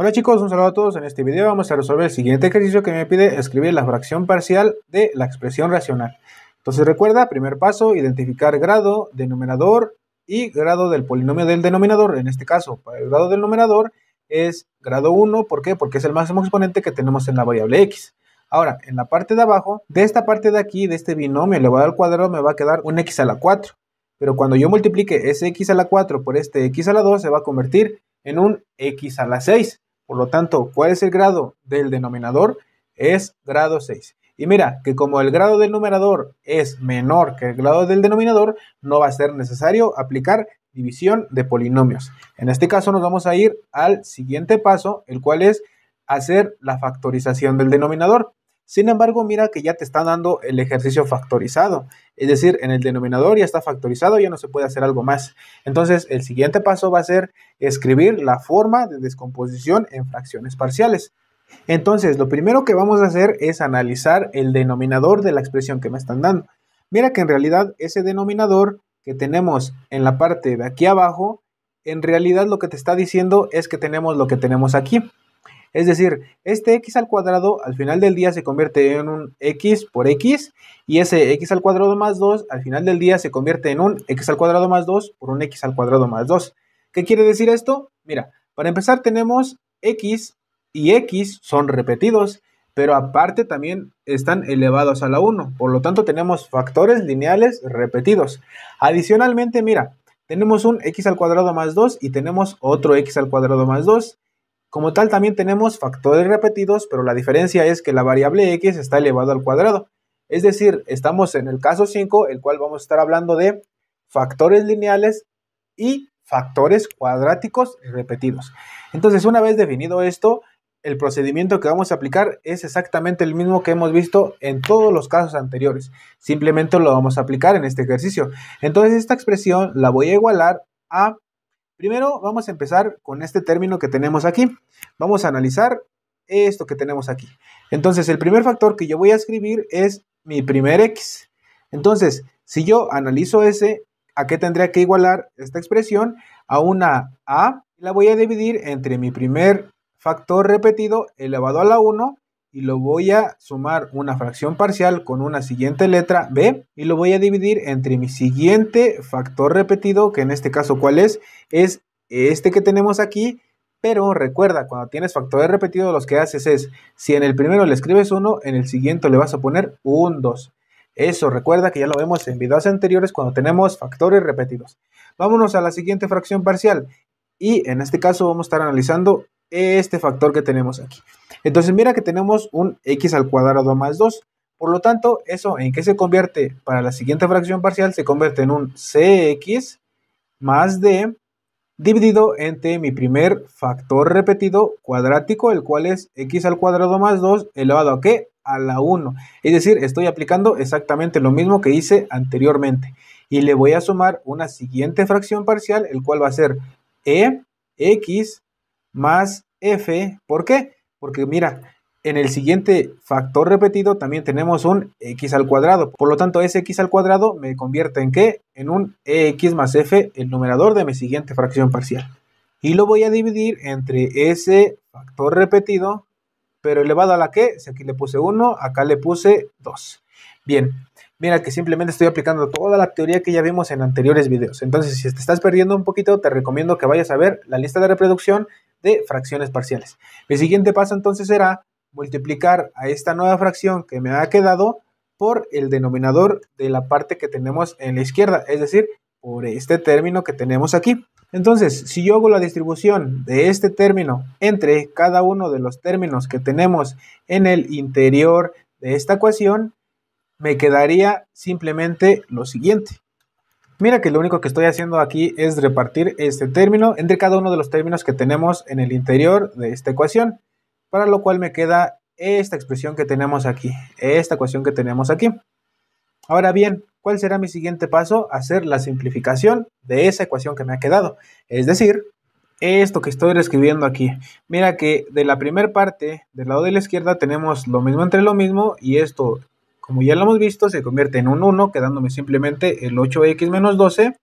Hola chicos, un saludo a todos. En este video vamos a resolver el siguiente ejercicio que me pide escribir la fracción parcial de la expresión racional. Entonces recuerda, primer paso, identificar grado, denominador y grado del polinomio del denominador. En este caso, el grado del numerador es grado 1, ¿por qué? Porque es el máximo exponente que tenemos en la variable x. Ahora, en la parte de abajo, de esta parte de aquí, de este binomio elevado al cuadrado, me va a quedar un x a la 4. Pero cuando yo multiplique ese x a la 4 por este x a la 2, se va a convertir en un x a la 6. Por lo tanto, ¿cuál es el grado del denominador? Es grado 6. Y mira que como el grado del numerador es menor que el grado del denominador, no va a ser necesario aplicar división de polinomios. En este caso nos vamos a ir al siguiente paso, el cual es hacer la factorización del denominador. Sin embargo, mira que ya te está dando el ejercicio factorizado, es decir, en el denominador ya está factorizado, ya no se puede hacer algo más. Entonces, el siguiente paso va a ser escribir la forma de descomposición en fracciones parciales. Entonces, lo primero que vamos a hacer es analizar el denominador de la expresión que me están dando. Mira que en realidad ese denominador que tenemos en la parte de aquí abajo, en realidad lo que te está diciendo es que tenemos lo que tenemos aquí. Es decir, este x al cuadrado al final del día se convierte en un x por x y ese x al cuadrado más 2 al final del día se convierte en un x al cuadrado más 2 por un x al cuadrado más 2. ¿Qué quiere decir esto? Mira, para empezar tenemos x y x son repetidos, pero aparte también están elevados a la 1. Por lo tanto tenemos factores lineales repetidos. Adicionalmente, mira, tenemos un x al cuadrado más 2 y tenemos otro x al cuadrado más 2. Como tal también tenemos factores repetidos, pero la diferencia es que la variable x está elevado al cuadrado. Es decir, estamos en el caso 5, el cual vamos a estar hablando de factores lineales y factores cuadráticos repetidos. Entonces, una vez definido esto, el procedimiento que vamos a aplicar es exactamente el mismo que hemos visto en todos los casos anteriores. Simplemente lo vamos a aplicar en este ejercicio. Entonces esta expresión la voy a igualar a Primero vamos a empezar con este término que tenemos aquí. Vamos a analizar esto que tenemos aquí. Entonces, el primer factor que yo voy a escribir es mi primer x. Entonces, si yo analizo ese, ¿a qué tendría que igualar esta expresión? A una a. La voy a dividir entre mi primer factor repetido elevado a la 1 y lo voy a sumar una fracción parcial con una siguiente letra B y lo voy a dividir entre mi siguiente factor repetido, que en este caso ¿cuál es? Es este que tenemos aquí, pero recuerda, cuando tienes factores repetidos lo que haces es, si en el primero le escribes 1, en el siguiente le vas a poner un 2. Eso, recuerda que ya lo vemos en videos anteriores cuando tenemos factores repetidos. Vámonos a la siguiente fracción parcial y en este caso vamos a estar analizando este factor que tenemos aquí. Entonces mira que tenemos un x al cuadrado más 2. Por lo tanto, eso en qué se convierte para la siguiente fracción parcial se convierte en un cx más d dividido entre mi primer factor repetido cuadrático, el cual es x al cuadrado más 2 elevado a qué? A la 1. Es decir, estoy aplicando exactamente lo mismo que hice anteriormente. Y le voy a sumar una siguiente fracción parcial, el cual va a ser e x más F. ¿Por qué? Porque mira, en el siguiente factor repetido también tenemos un x al cuadrado. Por lo tanto, ese x al cuadrado me convierte en qué? En un ex más f, el numerador de mi siguiente fracción parcial. Y lo voy a dividir entre ese factor repetido, pero elevado a la que, si aquí le puse 1, acá le puse 2. Bien, mira que simplemente estoy aplicando toda la teoría que ya vimos en anteriores videos. Entonces, si te estás perdiendo un poquito, te recomiendo que vayas a ver la lista de reproducción de fracciones parciales. Mi siguiente paso entonces será multiplicar a esta nueva fracción que me ha quedado por el denominador de la parte que tenemos en la izquierda, es decir, por este término que tenemos aquí. Entonces, si yo hago la distribución de este término entre cada uno de los términos que tenemos en el interior de esta ecuación, me quedaría simplemente lo siguiente. Mira que lo único que estoy haciendo aquí es repartir este término entre cada uno de los términos que tenemos en el interior de esta ecuación, para lo cual me queda esta expresión que tenemos aquí, esta ecuación que tenemos aquí. Ahora bien, ¿cuál será mi siguiente paso? Hacer la simplificación de esa ecuación que me ha quedado, es decir, esto que estoy reescribiendo aquí. Mira que de la primera parte, del lado de la izquierda, tenemos lo mismo entre lo mismo y esto como ya lo hemos visto, se convierte en un 1, quedándome simplemente el 8x menos 12.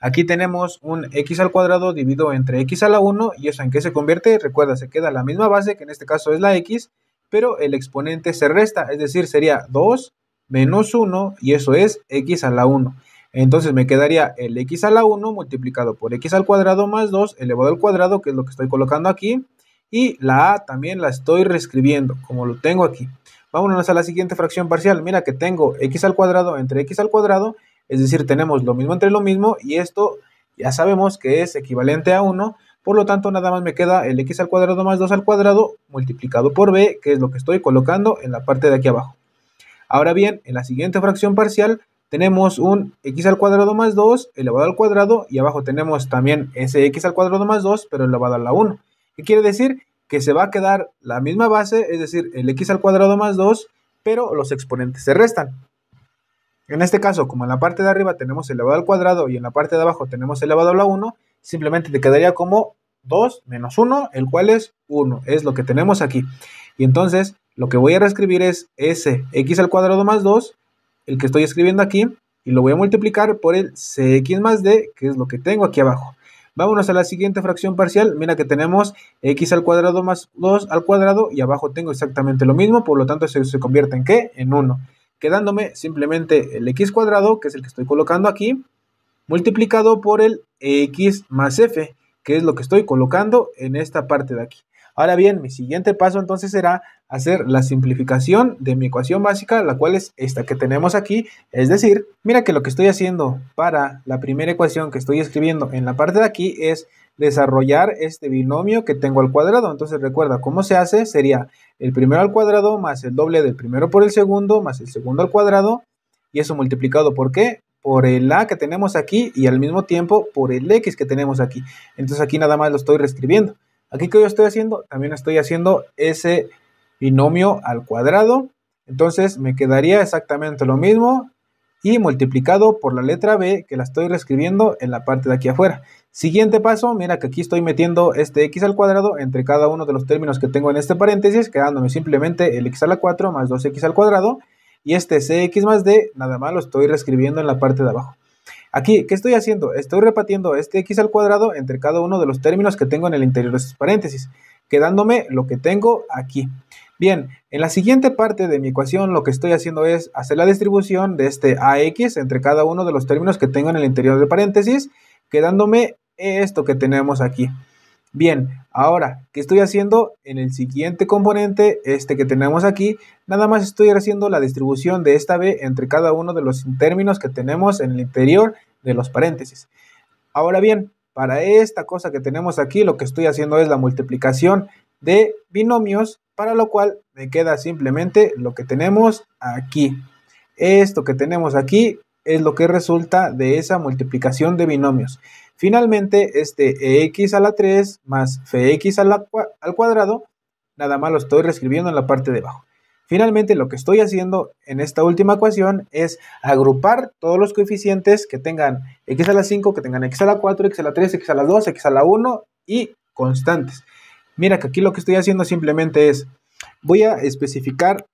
Aquí tenemos un x al cuadrado dividido entre x a la 1 y eso en qué se convierte, recuerda, se queda la misma base, que en este caso es la x, pero el exponente se resta, es decir, sería 2 menos 1 y eso es x a la 1. Entonces me quedaría el x a la 1 multiplicado por x al cuadrado más 2 elevado al cuadrado, que es lo que estoy colocando aquí, y la a también la estoy reescribiendo como lo tengo aquí. Vámonos a la siguiente fracción parcial. Mira que tengo x al cuadrado entre x al cuadrado, es decir, tenemos lo mismo entre lo mismo y esto ya sabemos que es equivalente a 1, por lo tanto nada más me queda el x al cuadrado más 2 al cuadrado multiplicado por b, que es lo que estoy colocando en la parte de aquí abajo. Ahora bien, en la siguiente fracción parcial tenemos un x al cuadrado más 2 elevado al cuadrado y abajo tenemos también ese x al cuadrado más 2 pero elevado a la 1. ¿Qué quiere decir? que se va a quedar la misma base, es decir, el x al cuadrado más 2, pero los exponentes se restan. En este caso, como en la parte de arriba tenemos elevado al cuadrado y en la parte de abajo tenemos elevado a la 1, simplemente te quedaría como 2 menos 1, el cual es 1, es lo que tenemos aquí. Y entonces lo que voy a reescribir es ese x al cuadrado más 2, el que estoy escribiendo aquí, y lo voy a multiplicar por el cx más d, que es lo que tengo aquí abajo. Vámonos a la siguiente fracción parcial. Mira que tenemos x al cuadrado más 2 al cuadrado y abajo tengo exactamente lo mismo, por lo tanto se, se convierte en qué? En 1. Quedándome simplemente el x cuadrado, que es el que estoy colocando aquí, multiplicado por el x más f, que es lo que estoy colocando en esta parte de aquí. Ahora bien, mi siguiente paso entonces será hacer la simplificación de mi ecuación básica, la cual es esta que tenemos aquí. Es decir, mira que lo que estoy haciendo para la primera ecuación que estoy escribiendo en la parte de aquí es desarrollar este binomio que tengo al cuadrado. Entonces recuerda cómo se hace. Sería el primero al cuadrado más el doble del primero por el segundo más el segundo al cuadrado. Y eso multiplicado por qué? Por el a que tenemos aquí y al mismo tiempo por el x que tenemos aquí. Entonces aquí nada más lo estoy reescribiendo. Aquí que yo estoy haciendo, también estoy haciendo ese binomio al cuadrado. Entonces me quedaría exactamente lo mismo y multiplicado por la letra b que la estoy reescribiendo en la parte de aquí afuera. Siguiente paso, mira que aquí estoy metiendo este x al cuadrado entre cada uno de los términos que tengo en este paréntesis, quedándome simplemente el x a la 4 más 2x al cuadrado y este cx más d nada más lo estoy reescribiendo en la parte de abajo. Aquí, ¿qué estoy haciendo? Estoy repartiendo este x al cuadrado entre cada uno de los términos que tengo en el interior de estos paréntesis, quedándome lo que tengo aquí. Bien, en la siguiente parte de mi ecuación lo que estoy haciendo es hacer la distribución de este AX entre cada uno de los términos que tengo en el interior de paréntesis, quedándome esto que tenemos aquí. Bien, ahora, ¿qué estoy haciendo? En el siguiente componente, este que tenemos aquí, nada más estoy haciendo la distribución de esta B entre cada uno de los términos que tenemos en el interior de los paréntesis. Ahora bien, para esta cosa que tenemos aquí, lo que estoy haciendo es la multiplicación de binomios para lo cual me queda simplemente lo que tenemos aquí. Esto que tenemos aquí es lo que resulta de esa multiplicación de binomios. Finalmente, este e x a la 3 más fx a al cuadrado, nada más lo estoy reescribiendo en la parte de abajo. Finalmente, lo que estoy haciendo en esta última ecuación es agrupar todos los coeficientes que tengan x a la 5, que tengan x a la 4, x a la 3, x a la 2, x a la 1 y constantes. Mira que aquí lo que estoy haciendo simplemente es, voy a especificar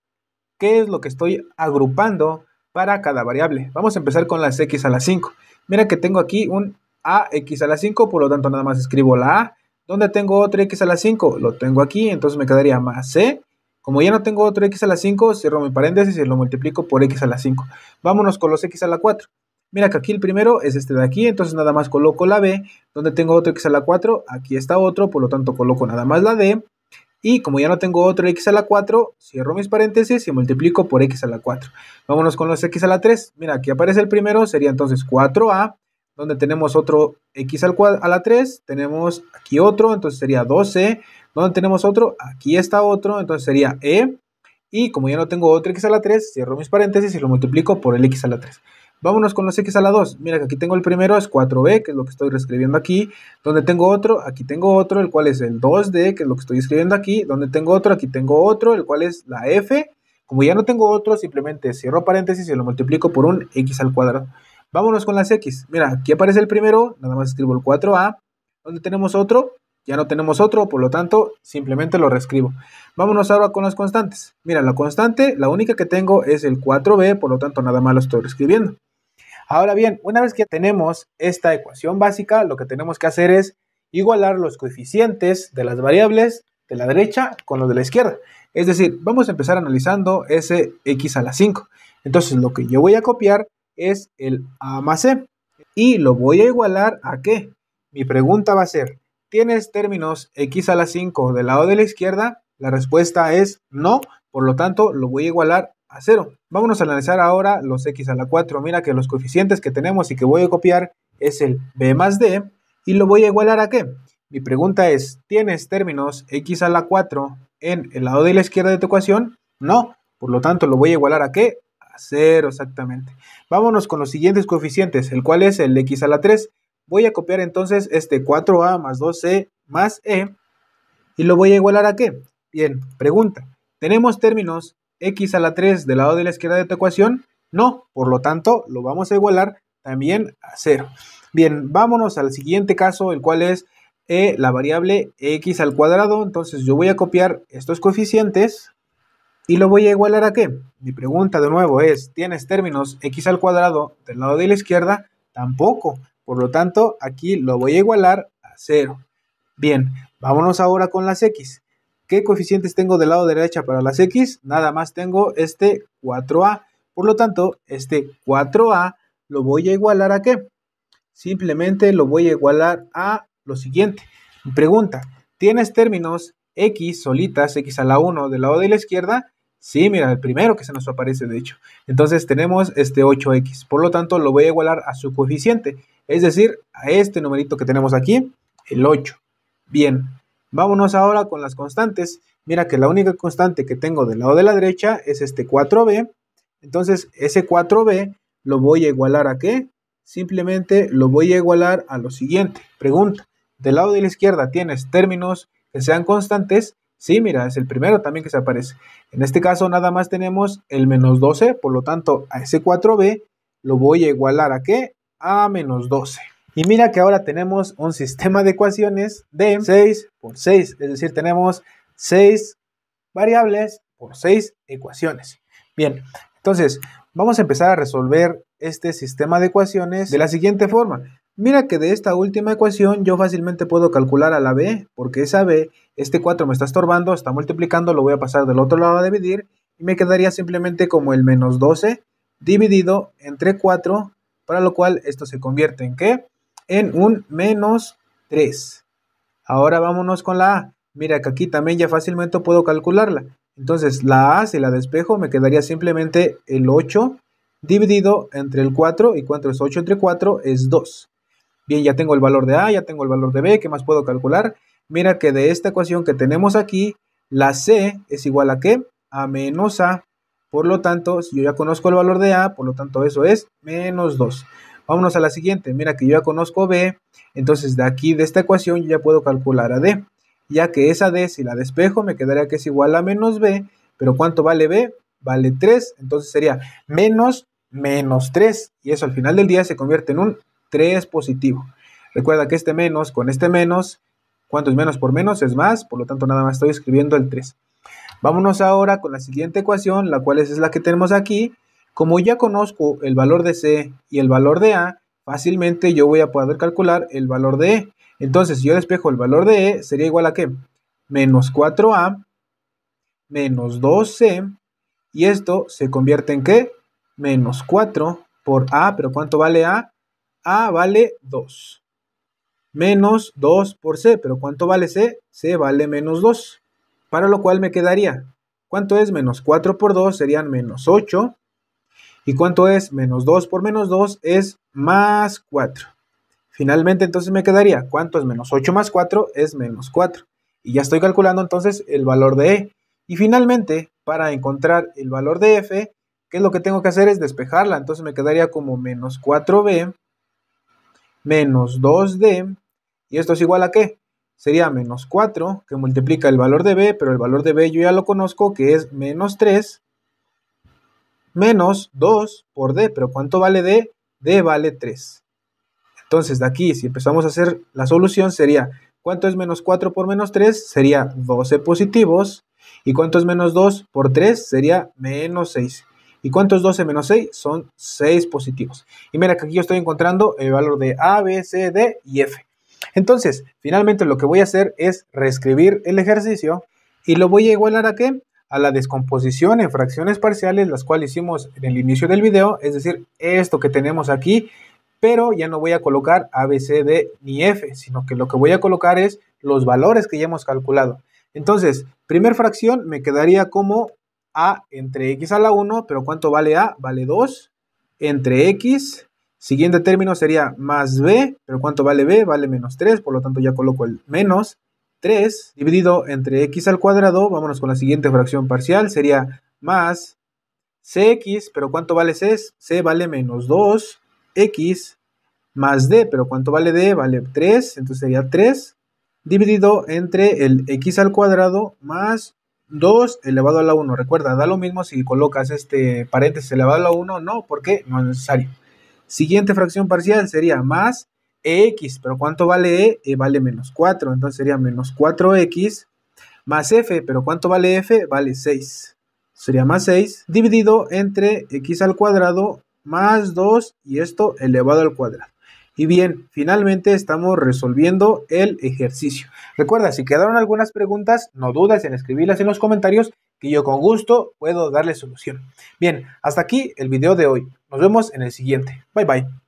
qué es lo que estoy agrupando para cada variable. Vamos a empezar con las x a la 5. Mira que tengo aquí un ax a la 5, por lo tanto nada más escribo la a. ¿Dónde tengo otro x a la 5? Lo tengo aquí, entonces me quedaría más c. Como ya no tengo otro x a la 5, cierro mi paréntesis y lo multiplico por x a la 5. Vámonos con los x a la 4. Mira que aquí el primero es este de aquí, entonces nada más coloco la B, donde tengo otro x a la 4, aquí está otro, por lo tanto coloco nada más la D, y como ya no tengo otro x a la 4, cierro mis paréntesis y multiplico por x a la 4. Vámonos con los x a la 3, mira aquí aparece el primero, sería entonces 4a, donde tenemos otro x al a la 3, tenemos aquí otro, entonces sería 12, donde tenemos otro, aquí está otro, entonces sería E, y como ya no tengo otro x a la 3, cierro mis paréntesis y lo multiplico por el x a la 3. Vámonos con los x a la 2. Mira que aquí tengo el primero, es 4b, e, que es lo que estoy reescribiendo aquí. Donde tengo otro, aquí tengo otro, el cual es el 2d, que es lo que estoy escribiendo aquí. Donde tengo otro, aquí tengo otro, el cual es la f. Como ya no tengo otro, simplemente cierro paréntesis y lo multiplico por un x al cuadrado. Vámonos con las x. Mira, aquí aparece el primero, nada más escribo el 4a. Donde tenemos otro, ya no tenemos otro, por lo tanto, simplemente lo reescribo. Vámonos ahora con las constantes. Mira, la constante, la única que tengo es el 4b, por lo tanto, nada más lo estoy reescribiendo. Ahora bien, una vez que tenemos esta ecuación básica, lo que tenemos que hacer es igualar los coeficientes de las variables de la derecha con los de la izquierda. Es decir, vamos a empezar analizando ese x a la 5. Entonces lo que yo voy a copiar es el a más c e y lo voy a igualar a qué. Mi pregunta va a ser, ¿tienes términos x a la 5 del lado de la izquierda? La respuesta es no, por lo tanto lo voy a igualar a 0. Vámonos a analizar ahora los x a la 4. Mira que los coeficientes que tenemos y que voy a copiar es el b más d y lo voy a igualar a qué. Mi pregunta es, ¿tienes términos x a la 4 en el lado de la izquierda de tu ecuación? No, por lo tanto lo voy a igualar a qué? A 0 exactamente. Vámonos con los siguientes coeficientes, el cual es el x a la 3. Voy a copiar entonces este 4a más 2c más e y lo voy a igualar a qué. Bien, pregunta, ¿tenemos términos x a la 3 del lado de la izquierda de tu ecuación? No, por lo tanto lo vamos a igualar también a 0. Bien, vámonos al siguiente caso, el cual es eh, la variable x al cuadrado. Entonces yo voy a copiar estos coeficientes y lo voy a igualar a qué. Mi pregunta de nuevo es, ¿tienes términos x al cuadrado del lado de la izquierda? Tampoco. Por lo tanto, aquí lo voy a igualar a 0. Bien, vámonos ahora con las x. ¿Qué coeficientes tengo del lado derecha para las X? Nada más tengo este 4A. Por lo tanto, este 4A lo voy a igualar a qué? Simplemente lo voy a igualar a lo siguiente. Pregunta, ¿tienes términos X solitas, X a la 1 del lado de la izquierda? Sí, mira, el primero que se nos aparece, de hecho. Entonces tenemos este 8x. Por lo tanto, lo voy a igualar a su coeficiente, es decir, a este numerito que tenemos aquí, el 8. Bien, Vámonos ahora con las constantes. Mira que la única constante que tengo del lado de la derecha es este 4b. Entonces ese 4b lo voy a igualar a qué? Simplemente lo voy a igualar a lo siguiente. Pregunta, del lado de la izquierda tienes términos que sean constantes. Sí, mira, es el primero también que se aparece. En este caso nada más tenemos el menos 12, por lo tanto a ese 4b lo voy a igualar a qué? A menos 12. Y mira que ahora tenemos un sistema de ecuaciones de 6 por 6, es decir, tenemos 6 variables por 6 ecuaciones. Bien, entonces vamos a empezar a resolver este sistema de ecuaciones de la siguiente forma. Mira que de esta última ecuación yo fácilmente puedo calcular a la b, porque esa b, este 4 me está estorbando, está multiplicando, lo voy a pasar del otro lado a dividir, y me quedaría simplemente como el menos 12 dividido entre 4, para lo cual esto se convierte en qué? en un menos 3. Ahora vámonos con la A. Mira que aquí también ya fácilmente puedo calcularla. Entonces la A, si la despejo, me quedaría simplemente el 8 dividido entre el 4 y 4 es 8 entre 4 es 2. Bien, ya tengo el valor de A, ya tengo el valor de B, ¿qué más puedo calcular? Mira que de esta ecuación que tenemos aquí, la C es igual a qué? A menos A. Por lo tanto, si yo ya conozco el valor de A, por lo tanto eso es menos 2. Vámonos a la siguiente. Mira que yo ya conozco B, entonces de aquí de esta ecuación ya puedo calcular a D, ya que esa D si la despejo me quedaría que es igual a menos B, pero ¿cuánto vale B? Vale 3, entonces sería menos menos 3 y eso al final del día se convierte en un 3 positivo. Recuerda que este menos con este menos, ¿cuánto es menos por menos? Es más, por lo tanto nada más estoy escribiendo el 3. Vámonos ahora con la siguiente ecuación, la cual es la que tenemos aquí, como ya conozco el valor de C y el valor de A, fácilmente yo voy a poder calcular el valor de E. Entonces, si yo despejo el valor de E, sería igual a qué? Menos 4A menos 2C y esto se convierte en qué? Menos 4 por A, pero ¿cuánto vale A? A vale 2. Menos 2 por C, pero ¿cuánto vale C? C vale menos 2, para lo cual me quedaría. ¿Cuánto es menos 4 por 2? Serían menos 8 ¿Y cuánto es? Menos 2 por menos 2 es más 4. Finalmente entonces me quedaría, ¿cuánto es menos 8 más 4? Es menos 4. Y ya estoy calculando entonces el valor de E. Y finalmente, para encontrar el valor de F, ¿qué es lo que tengo que hacer? Es despejarla. Entonces me quedaría como menos 4B menos 2D. ¿Y esto es igual a qué? Sería menos 4, que multiplica el valor de B, pero el valor de B yo ya lo conozco, que es menos 3 menos 2 por D. ¿Pero cuánto vale D? D vale 3. Entonces, de aquí, si empezamos a hacer la solución, sería, ¿cuánto es menos 4 por menos 3? Sería 12 positivos. ¿Y cuánto es menos 2 por 3? Sería menos 6. ¿Y cuánto es 12 menos 6? Son 6 positivos. Y mira que aquí yo estoy encontrando el valor de A, B, C, D y F. Entonces, finalmente lo que voy a hacer es reescribir el ejercicio y lo voy a igualar a qué? a la descomposición en fracciones parciales, las cuales hicimos en el inicio del video, es decir, esto que tenemos aquí, pero ya no voy a colocar abcd D ni F, sino que lo que voy a colocar es los valores que ya hemos calculado. Entonces, primer fracción me quedaría como A entre X a la 1, pero ¿cuánto vale A? Vale 2 entre X. Siguiente término sería más B, pero ¿cuánto vale B? Vale menos 3, por lo tanto ya coloco el menos 3 dividido entre x al cuadrado, vámonos con la siguiente fracción parcial, sería más cx, pero ¿cuánto vale c? c vale menos 2x más d, pero ¿cuánto vale d? Vale 3, entonces sería 3 dividido entre el x al cuadrado más 2 elevado a la 1. Recuerda, da lo mismo si colocas este paréntesis elevado a la 1, no, porque no es necesario. Siguiente fracción parcial sería más x, pero ¿cuánto vale e? e vale menos 4, entonces sería menos 4x más f, pero ¿cuánto vale f? Vale 6, sería más 6 dividido entre x al cuadrado más 2 y esto elevado al cuadrado. Y bien, finalmente estamos resolviendo el ejercicio. Recuerda, si quedaron algunas preguntas, no dudes en escribirlas en los comentarios, que yo con gusto puedo darle solución. Bien, hasta aquí el video de hoy. Nos vemos en el siguiente. Bye bye.